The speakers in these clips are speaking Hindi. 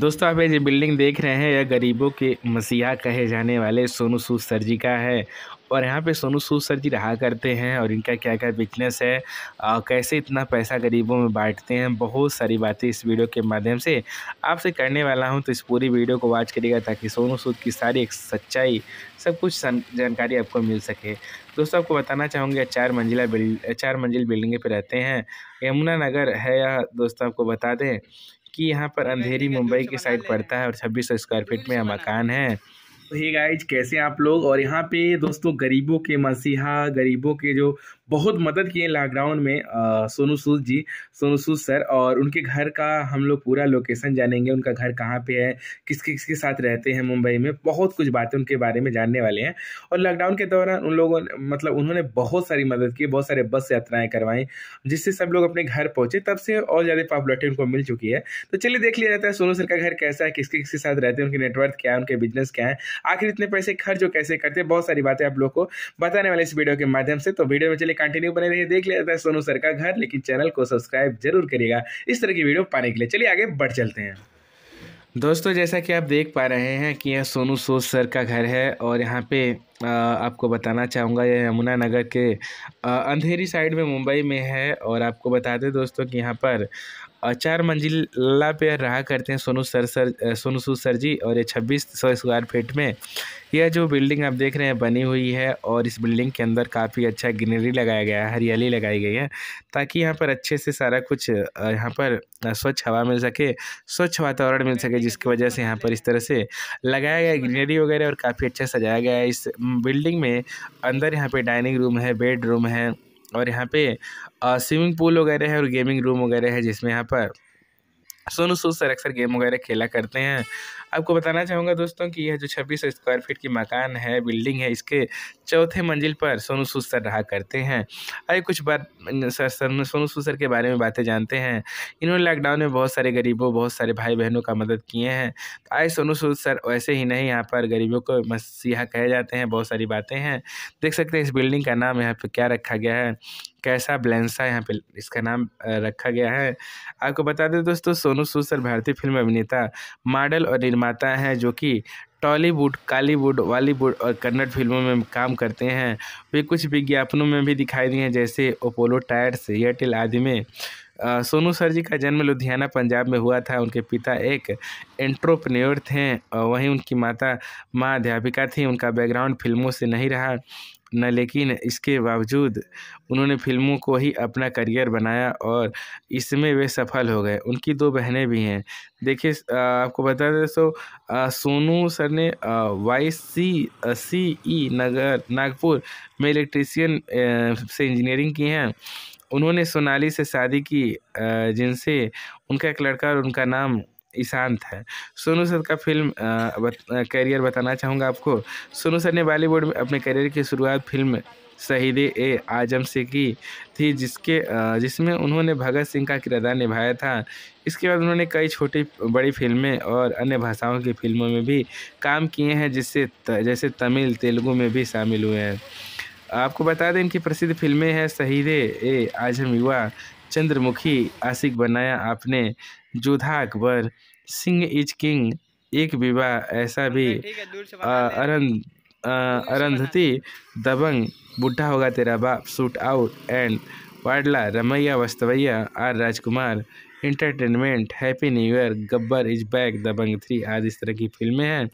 दोस्तों आप ये जो बिल्डिंग देख रहे हैं यह गरीबों के मसीहा कहे जाने वाले सोनू सूद सर जी का है और यहाँ पे सोनू सूद सर जी रहा करते हैं और इनका क्या क्या बिजनेस है आ, कैसे इतना पैसा गरीबों में बांटते हैं बहुत सारी बातें इस वीडियो के माध्यम से आपसे करने वाला हूँ तो इस पूरी वीडियो को वॉच करिएगा ताकि सोनू सूद की सारी एक सच्चाई सब कुछ जानकारी आपको मिल सके दोस्तों आपको बताना चाहूँगे चार मंजिला बिल्ड चार मंजिल बिल्डिंग पर रहते हैं यमुना नगर है यह दोस्तों आपको बता दें कि यहाँ पर तो अंधेरी मुंबई की साइड पड़ता है और छब्बीस स्क्वायर फीट में यह मकान है तो हे गाइज कैसे आप लोग और यहाँ पे दोस्तों गरीबों के मसीहा गरीबों के जो बहुत मदद किए लॉकडाउन में सोनू सूद जी सोनू सूद सर और उनके घर का हम लोग पूरा लोकेशन जानेंगे उनका घर कहाँ पे है किस किस के साथ रहते हैं मुंबई में बहुत कुछ बातें उनके बारे में जानने वाले हैं और लॉकडाउन के दौरान उन लोगों ने मतलब उन्होंने बहुत सारी मदद की बहुत सारे बस यात्राएं करवाई जिससे सब लोग अपने घर पहुँचे तब से और ज़्यादा पॉपुलरिटी उनको मिल चुकी है तो चलिए देख लिया जाता है सोनू सर का घर कैसा है किसके किसके साथ रहते हैं उनके नेटवर्क क्या है उनके बिजनेस क्या है आखिर इतने पैसे खर्च कैसे करते हैं बहुत सारी बातें आप लोग को बताने वाले इस वीडियो के माध्यम से तो वीडियो में चले लिए कंटिन्यू बने रहिए देख लेता है सोनू सर का घर लेकिन चैनल को सब्सक्राइब जरूर करिएगा इस तरह की वीडियो पाने के लिए चलिए आगे बढ़ चलते हैं दोस्तों जैसा कि आप देख पा रहे हैं कि यह सोनू सोज सर का घर है और यहाँ पे आपको बताना चाहूँगा यह यमुना नगर के अंधेरी साइड में मुंबई में है और आपको बता दें दोस्तों कि यहाँ पर चार मंजिला पे रहा करते हैं Sonu sir sir Sonu Sood sir ji और ये छब्बीस सौ स्क्वायर फीट में यह जो बिल्डिंग आप देख रहे हैं बनी हुई है और इस बिल्डिंग के अंदर काफ़ी अच्छा ग्रीनरी लगाया गया है हरियाली लगाई गई है ताकि यहाँ पर अच्छे से सारा कुछ यहाँ पर स्वच्छ हवा मिल सके स्वच्छ वातावरण मिल सके जिसकी वजह से यहाँ पर इस तरह से लगाया गया ग्रीनरी वगैरह और काफ़ी अच्छा सजाया गया है इस बिल्डिंग में अंदर यहाँ पर डाइनिंग रूम है बेडरूम है और यहाँ पे स्विमिंग पूल वगैरह है और गेमिंग रूम वगैरह है जिसमें यहाँ पर सोनू सूद सर अक्सर गेम वगैरह खेला करते हैं आपको बताना चाहूँगा दोस्तों कि यह जो छब्बीस स्क्वायर फीट की मकान है बिल्डिंग है इसके चौथे मंजिल पर सोनू सूद सर रहा करते हैं अरे कुछ बात sir sir Sonu Sood sir के बारे में बातें जानते हैं इन्होंने लॉकडाउन में बहुत सारे गरीबों बहुत सारे भाई बहनों का मदद किए हैं आए सोनू सूद सर वैसे ही नहीं यहाँ पर गरीबों को मसीहा कहे जाते हैं बहुत सारी बातें हैं देख सकते हैं इस बिल्डिंग का नाम यहाँ पर क्या रखा गया है कैसा ब्लेंसा यहाँ पे इसका नाम रखा गया है आपको बता दें दोस्तों सोनू सूद सर भारतीय फिल्म अभिनेता मॉडल और निर्माता हैं जो कि टॉलीवुड कालीवुड बॉलीवुड और कन्नड़ फिल्मों में काम करते हैं वे कुछ विज्ञापनों में भी दिखाई दिए हैं जैसे अपोलो टायर्स एयरटेल आदि में सोनू सर जी का जन्म लुधियाना पंजाब में हुआ था उनके पिता एक एंट्रोपन्योर थे और वहीं उनकी माता माँ अध्यापिका थी उनका बैकग्राउंड फिल्मों से नहीं रहा न लेकिन इसके बावजूद उन्होंने फिल्मों को ही अपना करियर बनाया और इसमें वे सफल हो गए उनकी दो बहनें भी हैं देखिए आपको बता दें तो सोनू सर ने वाई सी सी ई नगर नागपुर में इलेक्ट्रीसियन से इंजीनियरिंग की हैं उन्होंने सोनाली से शादी की जिनसे उनका एक लड़का और उनका नाम ईशांत है सोनू सर का फिल्म बत, करियर बताना चाहूँगा आपको सोनू सर ने बॉलीवुड में अपने करियर की शुरुआत फिल्म शहीद ए आजम से की थी जिसके जिसमें उन्होंने भगत सिंह का किरदार निभाया था इसके बाद उन्होंने कई छोटी बड़ी फिल्में और अन्य भाषाओं की फिल्मों में भी काम किए हैं जिससे जैसे तमिल तेलुगु में भी शामिल हुए हैं आपको बता दें इनकी प्रसिद्ध फिल्में हैं शहीद ए आजम युवा चंद्रमुखी आशिक बनाया आपने जोधा अकबर सिंह इज किंग एक विवाह ऐसा भी अरंध अरंधति दबंग बुढ़ा होगा तेरा बाप shoot shootout and Wadala Ramaiya Vastavaiya R Rajkumar entertainment happy new year Gabbar is back Dabangg three आदि इस तरह की फिल्में हैं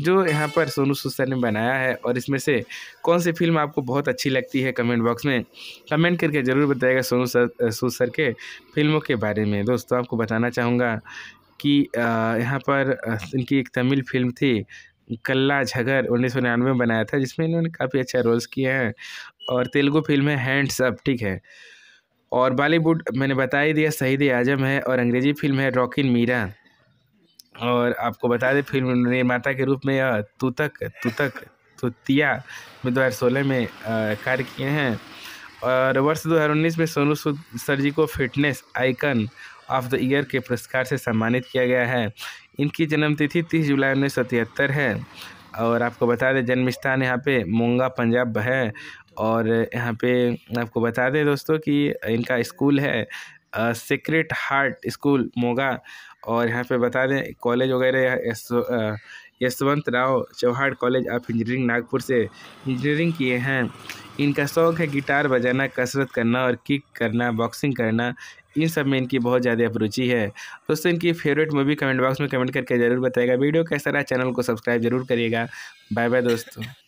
जो यहाँ पर सोनू सूद सर ने बनाया है और इसमें से कौन सी फिल्म आपको बहुत अच्छी लगती है कमेंट बॉक्स में कमेंट करके ज़रूर बताएगा सोनू सर सूद सर के फिल्मों के बारे में दोस्तों आपको बताना चाहूँगा कि यहाँ पर इनकी एक तमिल फिल्म थी कल्ला झगर उन्नीस सौ निन्यानवे में बनाया था जिसमें इन्होंने काफ़ी अच्छा रोल्स किए हैं और तेलुगु फिल्म है हैंड्स अप ठीक है और बॉलीवुड मैंने बता ही दिया सहीद आजम है और अंग्रेजी फिल्म है रॉकिन मीरा और आपको बता दें फिल्म निर्माता के रूप में यह तुतक तूतक तुतिया में सोलह में कार्य किए हैं और वर्ष 2019 में सोनू सूद सर जी को fitness icon of the year के पुरस्कार से सम्मानित किया गया है इनकी जन्मतिथि तीस जुलाई उन्नीस है और आपको बता दें जन्म स्थान यहाँ पे मोंगा पंजाब है और यहाँ पे आपको बता दें दोस्तों कि इनका स्कूल है सीक्रेट हार्ट स्कूल मोगा और यहाँ पे बता दें कॉलेज वगैरह Yashwant Rao Chavan college of engineering Nagpur से इंजीनियरिंग किए हैं इनका शौक है गिटार बजाना कसरत करना और किक करना बॉक्सिंग करना इन सब में इनकी बहुत ज़्यादा रुचि है दोस्तों इनकी फेवरेट मूवी कमेंट बॉक्स में कमेंट करके ज़रूर बताएगा वीडियो कैसा रहा चैनल को सब्सक्राइब जरूर करिएगा बाय बाय दोस्तों